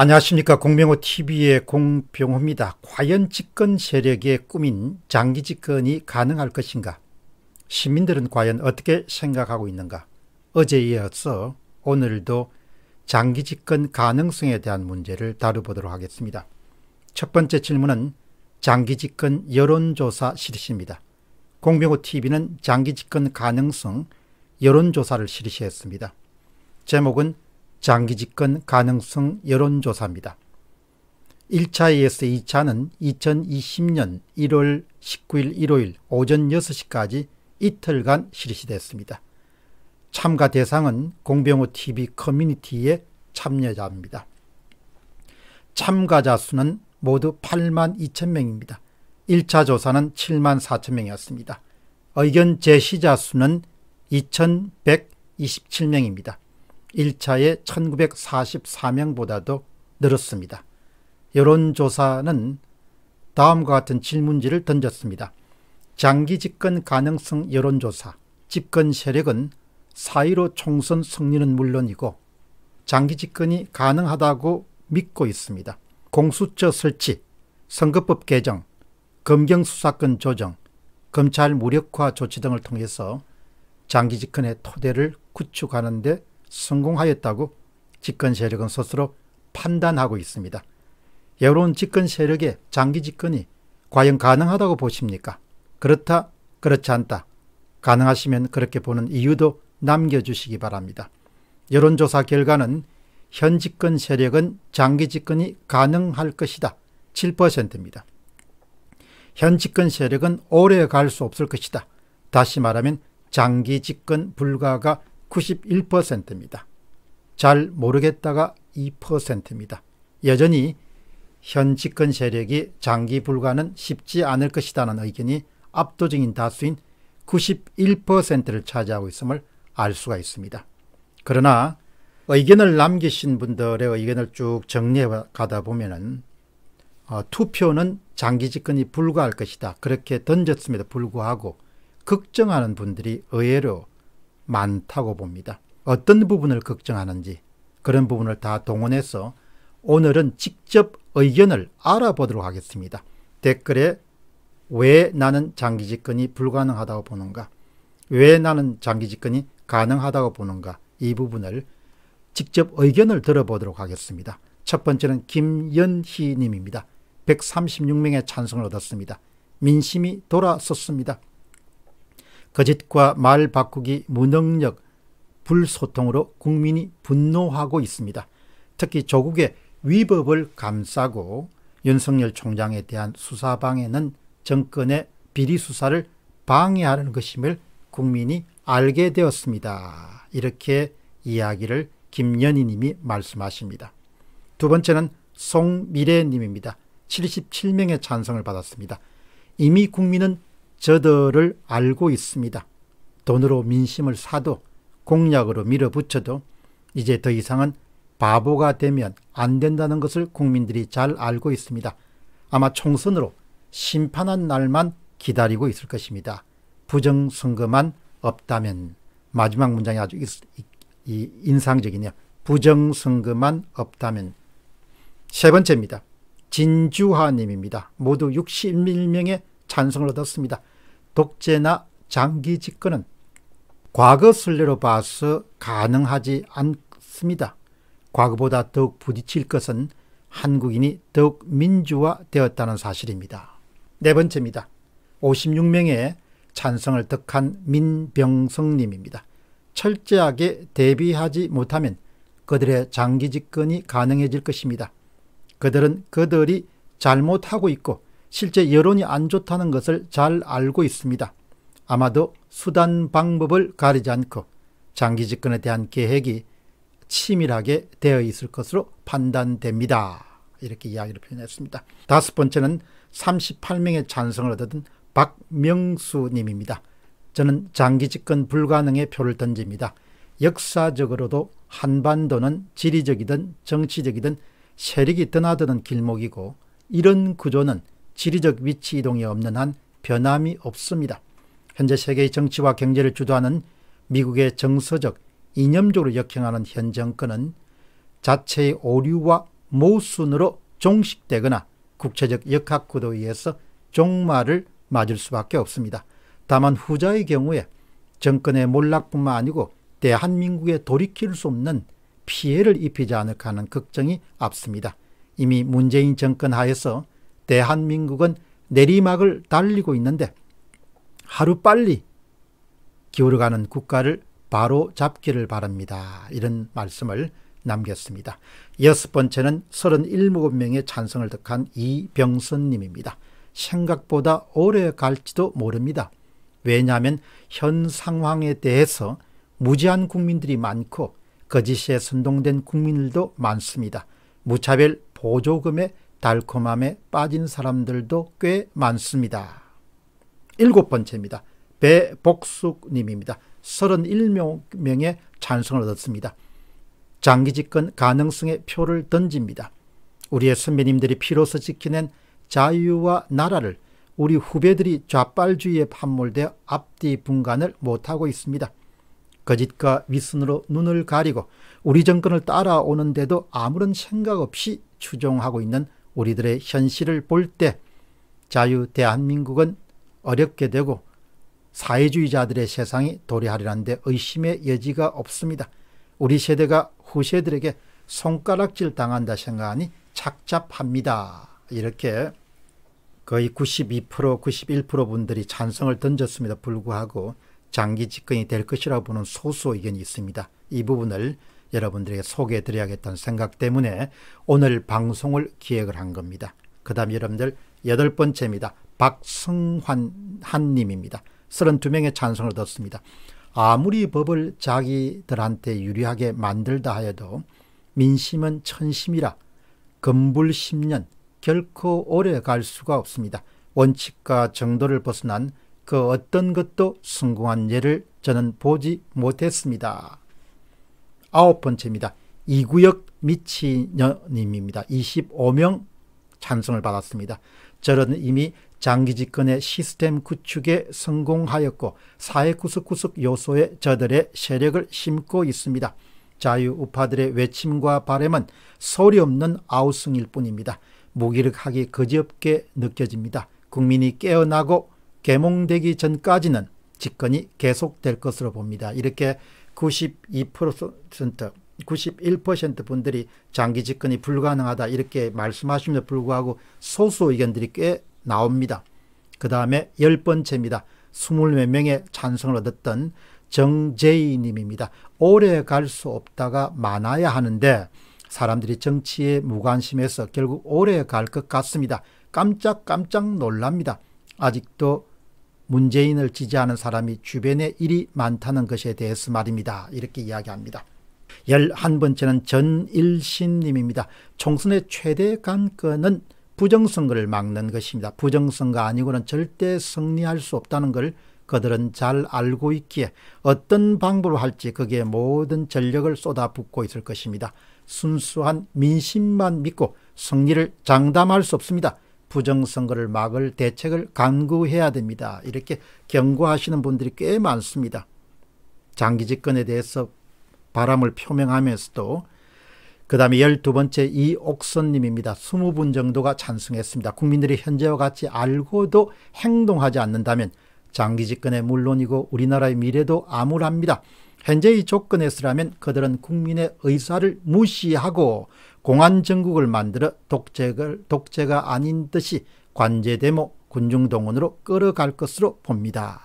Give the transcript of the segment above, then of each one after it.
안녕하십니까 공병호 t v 의 공병호입니다. 과연 집권 세력의 꿈인 장기 집권이 가능할 것인가? 시민들은 과연 어떻게 생각하고 있는가? 어제 이어서 오늘도 장기 집권 가능성에 대한 문제를 다뤄보도록 하겠습니다. 첫 번째 질문은 장기 집권 여론조사 실시입니다. 공병호TV는 장기 집권 가능성 여론조사를 실시했습니다. 제목은 장기 집권 가능성 여론조사입니다. 1차에서 2차는 2020년 1월 19일 일요일 오전 6시까지 이틀간 실시됐습니다. 참가 대상은 공병호TV 커뮤니티의 참여자입니다. 참가자 수는 모두 8만 2천 명입니다. 1차 조사는 7만 4천 명이었습니다. 의견 제시자 수는 2,127명입니다. 1차의 1944명보다도 늘었습니다. 여론조사는 다음과 같은 질문지를 던졌습니다. 장기 집권 가능성 여론조사, 집권 세력은 사1로 총선 승리는 물론이고 장기 집권이 가능하다고 믿고 있습니다. 공수처 설치, 선거법 개정, 검경수사권 조정, 검찰 무력화 조치 등을 통해서 장기 집권의 토대를 구축하는 데 성공하였다고 집권 세력은 스스로 판단하고 있습니다. 여론 집권 세력의 장기 집권이 과연 가능하다고 보십니까? 그렇다, 그렇지 않다. 가능하시면 그렇게 보는 이유도 남겨주시기 바랍니다. 여론조사 결과는 현 집권 세력은 장기 집권이 가능할 것이다. 7%입니다. 현 집권 세력은 오래 갈 수 없을 것이다. 다시 말하면 장기 집권 불가가 91%입니다. 잘 모르겠다가 2%입니다. 여전히 현 집권 세력이 장기 불가는 쉽지 않을 것이라는 의견이 압도적인 다수인 91%를 차지하고 있음을 알 수가 있습니다. 그러나 의견을 남기신 분들의 의견을 쭉 정리해 가다 보면은 어, 투표는 장기 집권이 불가할 것이다. 그렇게 던졌음에도 불구하고 걱정하는 분들이 의외로 많다고 봅니다. 어떤 부분을 걱정하는지 그런 부분을 다 동원해서 오늘은 직접 의견을 알아보도록 하겠습니다. 댓글에 왜 나는 장기 집권이 불가능하다고 보는가? 왜 나는 장기 집권이 가능하다고 보는가? 이 부분을 직접 의견을 들어보도록 하겠습니다. 첫 번째는 김연희 님입니다. 136명의 찬성을 얻었습니다. 민심이 돌아섰습니다. 거짓과 말 바꾸기 무능력, 불소통으로 국민이 분노하고 있습니다. 특히 조국의 위법을 감싸고 윤석열 총장에 대한 수사 방해는 정권의 비리 수사를 방해하는 것임을 국민이 알게 되었습니다. 이렇게 이야기를 김연희 님이 말씀하십니다. 두 번째는 송미래 님입니다. 77명의 찬성을 받았습니다. 이미 국민은 저들을 알고 있습니다. 돈으로 민심을 사도 공약으로 밀어붙여도 이제 더 이상은 바보가 되면 안 된다는 것을 국민들이 잘 알고 있습니다. 아마 총선으로 심판한 날만 기다리고 있을 것입니다. 부정선거만 없다면 마지막 문장이 아주 인상적이네요. 부정선거만 없다면 세 번째입니다. 진주하님입니다. 모두 61명의 찬성을 얻었습니다. 독재나 장기 집권은 과거 순례로 봐서 가능하지 않습니다. 과거보다 더욱 부딪힐 것은 한국인이 더욱 민주화되었다는 사실입니다. 네 번째입니다. 56명의 찬성을 득한 민병성님입니다. 철저하게 대비하지 못하면 그들의 장기 집권이 가능해질 것입니다. 그들은 그들이 잘못하고 있고 실제 여론이 안 좋다는 것을 잘 알고 있습니다. 아마도 수단 방법을 가리지 않고 장기 집권에 대한 계획이 치밀하게 되어 있을 것으로 판단됩니다. 이렇게 이야기를 표현했습니다. 다섯 번째는 38명의 찬성을 얻은 박명수님입니다. 저는 장기 집권 불가능의 표를 던집니다. 역사적으로도 한반도는 지리적이든 정치적이든 세력이 드나드는 길목이고 이런 구조는 지리적 위치 이동이 없는 한 변함이 없습니다. 현재 세계의 정치와 경제를 주도하는 미국의 정서적, 이념적으로 역행하는 현 정권은 자체의 오류와 모순으로 종식되거나 국체적 역학구도 의해서 종말을 맞을 수밖에 없습니다. 다만 후자의 경우에 정권의 몰락뿐만 아니고 대한민국에 돌이킬 수 없는 피해를 입히지 않을까 하는 걱정이 앞섭니다. 이미 문재인 정권 하에서 대한민국은 내리막을 달리고 있는데 하루빨리 기울어가는 국가를 바로 잡기를 바랍니다. 이런 말씀을 남겼습니다. 여섯 번째는 37명의 찬성을 득한 이병선님입니다. 생각보다 오래 갈지도 모릅니다. 왜냐하면 현 상황에 대해서 무지한 국민들이 많고 거짓에 선동된 국민들도 많습니다. 무차별 보조금에 달콤함에 빠진 사람들도 꽤 많습니다. 일곱 번째입니다. 배복숙님입니다. 31명의 찬성을 얻었습니다. 장기 집권 가능성의 표를 던집니다. 우리의 선배님들이 피로서 지켜낸 자유와 나라를 우리 후배들이 좌빨주의에 판몰되어 앞뒤 분간을 못하고 있습니다. 거짓과 위선으로 눈을 가리고 우리 정권을 따라오는데도 아무런 생각 없이 추종하고 있는 우리들의 현실을 볼 때 자유 대한민국은 어렵게 되고 사회주의자들의 세상이 도래하리라는데 의심의 여지가 없습니다. 우리 세대가 후세들에게 손가락질 당한다 생각하니 착잡합니다. 이렇게 거의 92% 91% 분들이 찬성을 던졌음에도 불구하고 장기 집권이 될 것이라고 보는 소수 의견이 있습니다. 이 부분을 여러분들에게 소개해 드려야겠다는 생각 때문에 오늘 방송을 기획을 한 겁니다. 그 다음 여러분들 여덟 번째입니다. 박성환 한님입니다. 32명의 찬성을 얻었습니다. 아무리 법을 자기들한테 유리하게 만들다 하여도 민심은 천심이라 금불 10년 결코 오래 갈 수가 없습니다. 원칙과 정도를 벗어난 그 어떤 것도 성공한 예를 저는 보지 못했습니다. 아홉 번째입니다. 이구역 미치년님입니다. 25명 찬성을 받았습니다. 저는 이미 장기 집권의 시스템 구축에 성공하였고 사회 구석구석 요소에 저들의 세력을 심고 있습니다. 자유우파들의 외침과 바램은 소리 없는 아우성일 뿐입니다. 무기력하기 거지없게 느껴집니다. 국민이 깨어나고 개몽되기 전까지는 집권이 계속될 것으로 봅니다. 이렇게 92% 91% 분들이 장기 집권이 불가능하다 이렇게 말씀하시면 불구하고 소수 의견들이 꽤 나옵니다. 그 다음에 열 번째입니다. 20몇 명의 찬성을 얻었던 정재희 님입니다. 오래 갈 수 없다가 많아야 하는데 사람들이 정치에 무관심해서 결국 오래 갈 것 같습니다. 깜짝깜짝 놀랍니다. 아직도 문재인을 지지하는 사람이 주변에 일이 많다는 것에 대해서 말입니다. 이렇게 이야기합니다. 11번째는 전일신님입니다. 총선의 최대 관건은 부정선거를 막는 것입니다. 부정선거 아니고는 절대 승리할 수 없다는 걸 그들은 잘 알고 있기에 어떤 방법을 할지 그게 모든 전력을 쏟아붓고 있을 것입니다. 순수한 민심만 믿고 승리를 장담할 수 없습니다. 부정선거를 막을 대책을 강구해야 됩니다. 이렇게 경고하시는 분들이 꽤 많습니다. 장기 집권에 대해서 바람을 표명하면서도 그 다음에 12번째 이옥선님입니다. 20분 정도가 찬성했습니다. 국민들이 현재와 같이 알고도 행동하지 않는다면 장기 집권의 물론이고 우리나라의 미래도 암울합니다. 현재의 조건에서라면 그들은 국민의 의사를 무시하고 공안 정국을 만들어 독재를, 독재가 아닌 듯이 관제대모 군중동원으로 끌어갈 것으로 봅니다.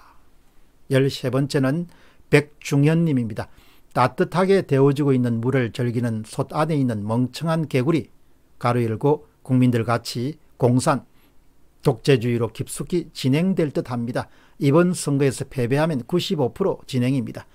13번째는 백중현님입니다. 따뜻하게 데워지고 있는 물을 즐기는 솥 안에 있는 멍청한 개구리 가로 열고 국민들 같이 공산 독재주의로 깊숙이 진행될 듯합니다. 이번 선거에서 패배하면 95% 진행입니다.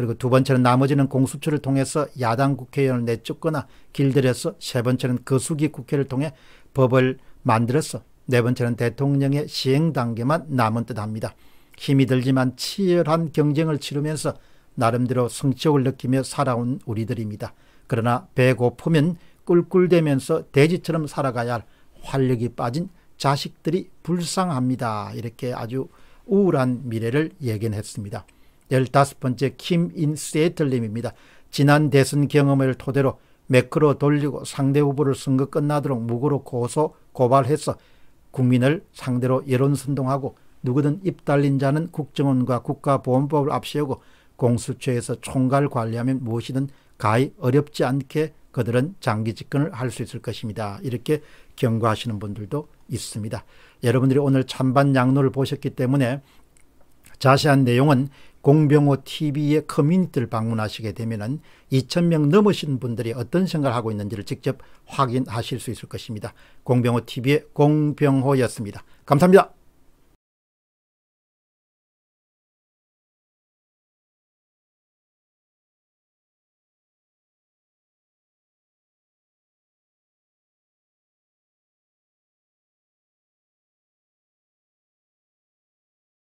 그리고 두 번째는 나머지는 공수처를 통해서 야당 국회의원을 내쫓거나 길들여서 세 번째는 거수기 국회를 통해 법을 만들어서 네 번째는 대통령의 시행 단계만 남은 듯합니다. 힘이 들지만 치열한 경쟁을 치르면서 나름대로 성취욕을 느끼며 살아온 우리들입니다. 그러나 배고프면 꿀꿀대면서 돼지처럼 살아가야 할 활력이 빠진 자식들이 불쌍합니다. 이렇게 아주 우울한 미래를 예견했습니다. 열다섯 번째 김인세틀님입니다 지난 대선 경험을 토대로 매크로 돌리고 상대 후보를 선거 끝나도록 무고로 고소 고발해서 국민을 상대로 여론선동하고 누구든 입달린 자는 국정원과 국가보안법을 앞세우고 공수처에서 총괄 관리하면 무엇이든 가히 어렵지 않게 그들은 장기 집권을 할 수 있을 것입니다. 이렇게 경고하시는 분들도 있습니다. 여러분들이 오늘 찬반 양로를 보셨기 때문에 자세한 내용은 공병호 TV의 커뮤니티를 방문하시게 되면 은2천명 넘으신 분들이 어떤 생각을 하고 있는지를 직접 확인하실 수 있을 것입니다. 공병호 TV의 공병호였습니다. 감사합니다.